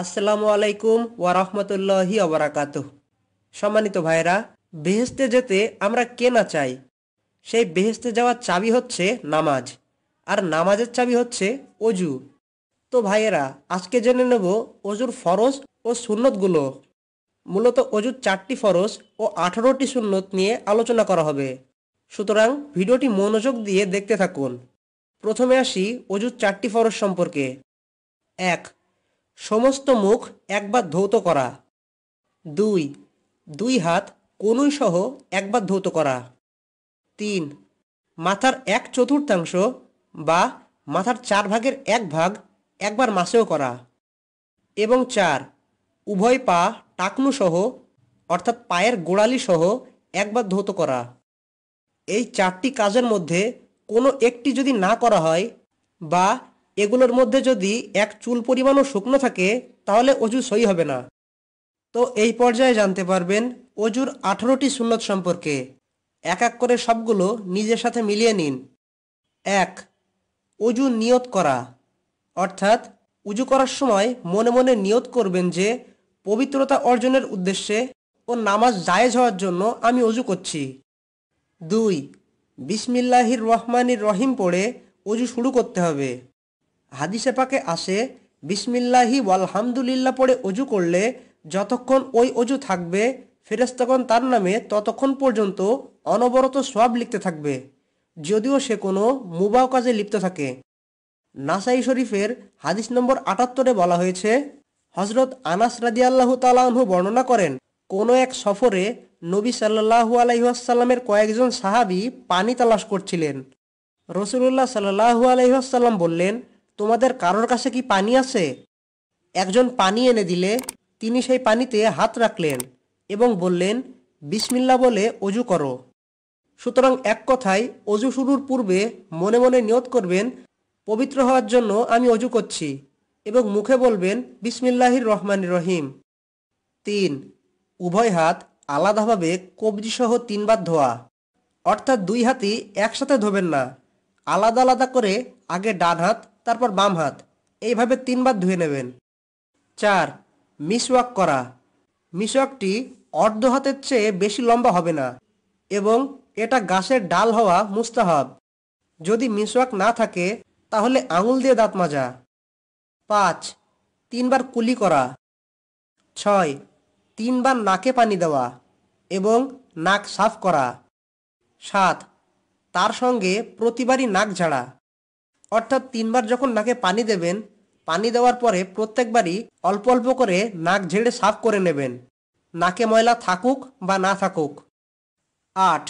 আসসালামু আলাইকুম ওয়ারহমতুল্লাহি অবরাকাত সম্মানিত ভাইরা বেহেস্তে যেতে আমরা কে না চাই সেই বেহেস্তে যাওয়ার চাবি হচ্ছে নামাজ আর নামাজের চাবি হচ্ছে অজু তো ভাইয়েরা আজকে জেনে নেব অজুর ফরজ ও সুন্নতগুলো মূলত অজুর চারটি ফরজ ও আঠারোটি সুন্নত নিয়ে আলোচনা করা হবে সুতরাং ভিডিওটি মনোযোগ দিয়ে দেখতে থাকুন প্রথমে আসি অজুর চারটি ফরজ সম্পর্কে এক সমস্ত মুখ একবার ধৌত করা দুই দুই হাত কনুই সহ একবার ধৌত করা তিন মাথার এক চতুর্থাংশ বা মাথার চার ভাগের এক ভাগ একবার মাসেও করা এবং চার উভয় পা টাকনু সহ অর্থাৎ পায়ের গোড়ালি সহ একবার ধৌত করা এই চারটি কাজের মধ্যে কোনো একটি যদি না করা হয় বা এগুলোর মধ্যে যদি এক চুল পরিমাণও শুকনো থাকে তাহলে অজু সই হবে না তো এই পর্যায়ে জানতে পারবেন অজুর আঠারোটি সুন্নত সম্পর্কে এক এক করে সবগুলো নিজের সাথে মিলিয়ে নিন এক অজু নিয়ত করা অর্থাৎ উজু করার সময় মনে মনে নিয়ত করবেন যে পবিত্রতা অর্জনের উদ্দেশ্যে ও নামাজ জায়েজ হওয়ার জন্য আমি অজু করছি দুই বিসমিল্লাহির রহমানির রহিম পড়ে অজু শুরু করতে হবে হাদিসে পাকে আসে বিসমিল্লাহি ওয়ালহামদুলিল্লাহ পড়ে অজু করলে যতক্ষণ ওই অজু থাকবে ফেরেস্তখন তার নামে ততক্ষণ পর্যন্ত অনবরত সব লিখতে থাকবে যদিও সে কোনো মুবাও কাজে লিপ্ত থাকে নাসাই শরীফের হাদিস নম্বর আটাত্তরে বলা হয়েছে হজরত আনাস রাজি আল্লাহ তালাহু বর্ণনা করেন কোনো এক সফরে নবী সাল্লাহু আলহিহাসাল্লামের কয়েকজন সাহাবি পানি তালাশ করছিলেন রসুল্লাহ সাল্লাহু আলহিহাসাল্লাম বললেন তোমাদের কারোর কাছে কি পানি আছে একজন পানি এনে দিলে তিনি সেই পানিতে হাত রাখলেন এবং বললেন বিসমিল্লা বলে অজু করো সুতরাং এক কথায় অজু শুরুর পূর্বে মনে মনে নিয়ত করবেন পবিত্র হওয়ার জন্য আমি অজু করছি এবং মুখে বলবেন বিসমিল্লাহির রহমান রহিম তিন উভয় হাত আলাদাভাবে কবজিসহ তিনবার ধোয়া অর্থাৎ দুই হাতই একসাথে ধোবেন না আলাদা আলাদা করে আগে ডান হাত তারপর বাম হাত এইভাবে তিনবার ধুয়ে নেবেন চার মিসওয়াক করা মিসওয়াকটি অর্ধ হাতের চেয়ে বেশি লম্বা হবে না এবং এটা গাছের ডাল হওয়া মুস্তাহাব যদি মিসওয়াক না থাকে তাহলে আঙুল দিয়ে দাঁত মাজা পাঁচ তিনবার কুলি করা ছয় তিনবার নাকে পানি দেওয়া এবং নাক সাফ করা সাত তার সঙ্গে প্রতিবারই নাক ঝাড়া অর্থাৎ তিনবার যখন নাকে পানি দেবেন পানি দেওয়ার পরে প্রত্যেকবারই অল্প অল্প করে নাক ঝেড়ে সাফ করে নেবেন নাকে ময়লা থাকুক বা না থাকুক আট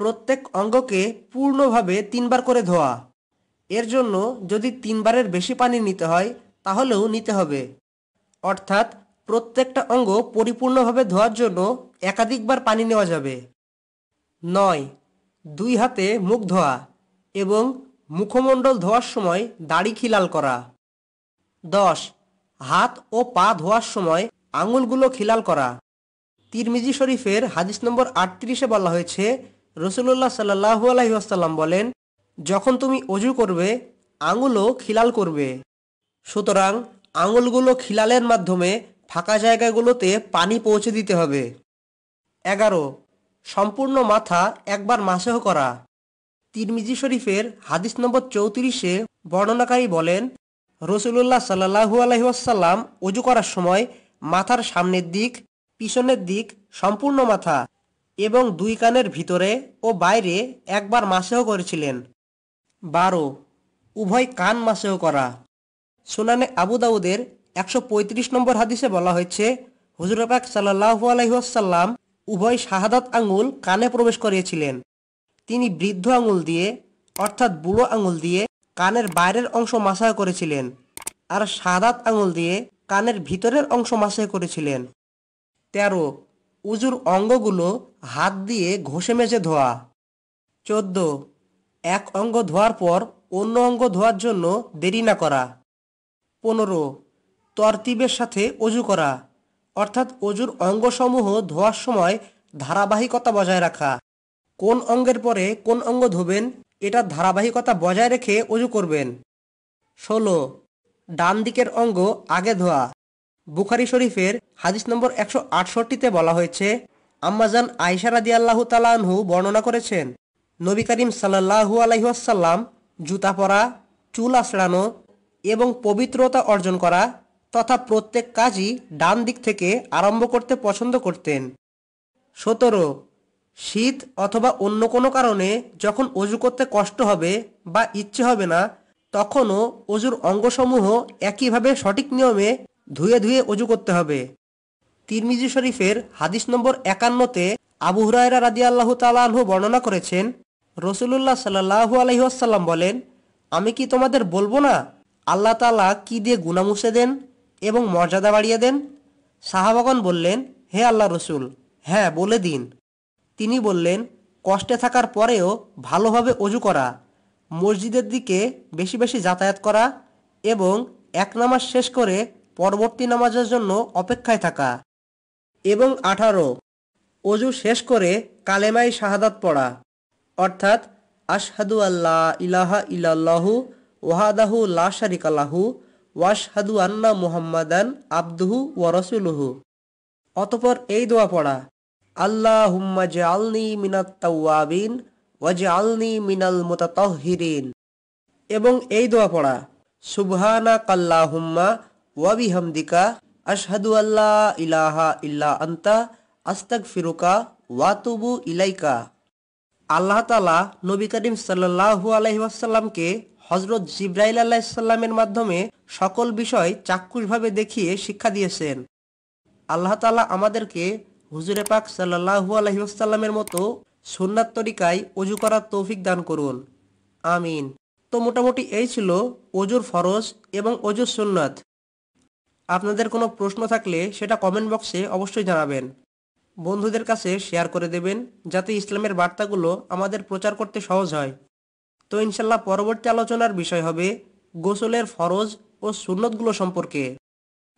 প্রত্যেক অঙ্গকে পূর্ণভাবে তিনবার করে ধোয়া এর জন্য যদি তিনবারের বেশি পানি নিতে হয় তাহলেও নিতে হবে অর্থাৎ প্রত্যেকটা অঙ্গ পরিপূর্ণভাবে ধোয়ার জন্য একাধিকবার পানি নেওয়া যাবে নয় দুই হাতে মুখ ধোয়া এবং মুখমণ্ডল ধোয়ার সময় দাড়ি খিলাল করা দশ হাত ও পা ধোয়ার সময় আঙুলগুলো খিলাল করা তিরমিজি শরীফের হাদিস নম্বর আটত্রিশে বলা হয়েছে রসুল্লাহ সাল্লাহ আলহিহাসাল্লাম বলেন যখন তুমি অজু করবে আঙুলও খিলাল করবে সুতরাং আঙুলগুলো খিলালের মাধ্যমে ফাঁকা জায়গাগুলোতে পানি পৌঁছে দিতে হবে এগারো সম্পূর্ণ মাথা একবার মাসেহ করা তিরমিজি শরীফের হাদিস নম্বর চৌত্রিশে বর্ণনাকারী বলেন রসুল্লাহ সাল্লাহু আলহিহাসাল্লাম অজু করার সময় মাথার সামনের দিক পিছনের দিক সম্পূর্ণ মাথা এবং দুই কানের ভিতরে ও বাইরে একবার মাসেও করেছিলেন বারো উভয় কান মাসেও করা সুনানে আবু একশো পঁয়ত্রিশ নম্বর হাদিসে বলা হয়েছে হুজুরপাক সাল্লাহু আলহিহাসাল্লাম উভয় শাহাদাত আঙুল কানে প্রবেশ করিয়েছিলেন তিনি বৃদ্ধ আঙুল দিয়ে অর্থাৎ বুড়ো আঙুল দিয়ে কানের বাইরের অংশ মাসায় করেছিলেন আর সাদাত আঙুল দিয়ে কানের ভিতরের অংশ মাসায় করেছিলেন তেরো উজুর অঙ্গগুলো হাত দিয়ে ঘষে মেজে ধোয়া চোদ্দ এক অঙ্গ ধোয়ার পর অন্য অঙ্গ ধোয়ার জন্য দেরি না করা পনেরো তরতিবের সাথে অজু করা অর্থাৎ অজুর অঙ্গসমূহ ধোয়ার সময় ধারাবাহিকতা বজায় রাখা কোন অঙ্গের পরে কোন অঙ্গ ধোবেন এটা ধারাবাহিকতা বজায় রেখে অজু করবেন ষোলো ডান দিকের অঙ্গ আগে ধোয়া বুখারি শরীফের হাদিস নম্বর একশো আটষট্টিতে বলা হয়েছে আম্মাজান আয়সা রাদি আল্লাহ তালাহু বর্ণনা করেছেন নবী করিম সাল্লাহু আলহিহাসাল্লাম জুতা পরা চুল আঁচড়ানো এবং পবিত্রতা অর্জন করা তথা প্রত্যেক কাজই ডান দিক থেকে আরম্ভ করতে পছন্দ করতেন সতেরো শীত অথবা অন্য কোনো কারণে যখন অজু করতে কষ্ট হবে বা ইচ্ছে হবে না তখনও অজুর অঙ্গসমূহ একইভাবে সঠিক নিয়মে ধুয়ে ধুয়ে অজু করতে হবে তিরমিজি শরীফের হাদিস নম্বর একান্নতে আবু হুরায়রা রাদি আল্লাহ তালু বর্ণনা করেছেন রসুলুল্লাহ সাল্লাহ আলহিহাসাল্লাম বলেন আমি কি তোমাদের বলবো না আল্লাহ তালা কি দিয়ে গুনা মুছে দেন এবং মর্যাদা বাড়িয়ে দেন সাহাবাগন বললেন হে আল্লাহ রসুল হ্যাঁ বলে দিন তিনি বললেন কষ্টে থাকার পরেও ভালোভাবে অজু করা মসজিদের দিকে বেশি বেশি যাতায়াত করা এবং এক নামাজ শেষ করে পরবর্তী নামাজের জন্য অপেক্ষায় থাকা এবং আঠারো অজু শেষ করে কালেমাই শাহাদাত পড়া অর্থাৎ আশহাদু আল্লাহ ইলাহা ইলাল্লাহু ওয়াহাদাহু লা শারিকালাহু ওয়াশহাদু আন্না মুহাম্মাদান আব্দুহু ওয়ারসুলুহু অতপর এই দোয়া পড়া আল্লাহ জে আলনি ওয়াজে আলনি মিনাল মোতাতহিরিন এবং এই দোয়া পড়া সুবহানা কাল্লা হুম্মা ওয়াবি হামদিকা আশহাদু আল্লাহ ইলাহা ইল্লা আন্তা আস্তাক ফিরুকা ওয়াতুবু ইলাইকা আল্লাহ তালা নবী করিম সাল্লু আসাল্লামকে হজরত জিব্রাইল আল্লাহিসাল্লামের মাধ্যমে সকল বিষয় চাক্ষুষভাবে দেখিয়ে শিক্ষা দিয়েছেন আল্লাহ তালা আমাদেরকে হুজুরে পাক সাল্লাহু আলহিমসাল্লামের মতো সুন্নাত তরিকায় অজু করার তৌফিক দান করুন আমিন তো মোটামুটি এই ছিল অজুর ফরজ এবং অজুর সুন্নাত আপনাদের কোনো প্রশ্ন থাকলে সেটা কমেন্ট বক্সে অবশ্যই জানাবেন বন্ধুদের কাছে শেয়ার করে দেবেন যাতে ইসলামের বার্তাগুলো আমাদের প্রচার করতে সহজ হয় তো ইনশাল্লাহ পরবর্তী আলোচনার বিষয় হবে গোসলের ফরজ ও সুন্নতগুলো সম্পর্কে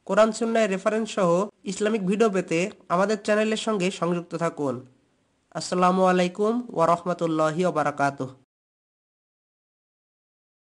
কোরআন সুন্নায় রেফারেন্স সহ ইসলামিক ভিডিও পেতে আমাদের চ্যানেলের সঙ্গে সংযুক্ত থাকুন আসসালামু আলাইকুম ওয়া বারাকাতুহু